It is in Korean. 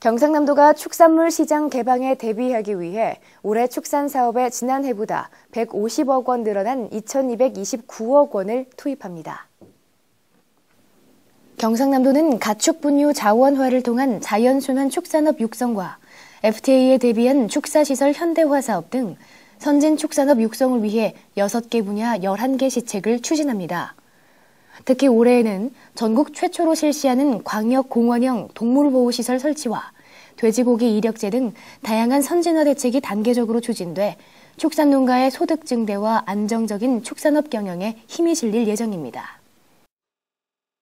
경상남도가 축산물 시장 개방에 대비하기 위해 올해 축산 사업에 지난해보다 150억 원 늘어난 2,229억 원을 투입합니다. 경상남도는 가축 분유 자원화를 통한 자연순환 축산업 육성과 FTA에 대비한 축사시설 현대화 사업 등 선진 축산업 육성을 위해 6개 분야 11개 시책을 추진합니다. 특히 올해에는 전국 최초로 실시하는 광역 공원형 동물보호시설 설치와 돼지고기 이력제 등 다양한 선진화 대책이 단계적으로 추진돼 축산농가의 소득 증대와 안정적인 축산업 경영에 힘이 실릴 예정입니다.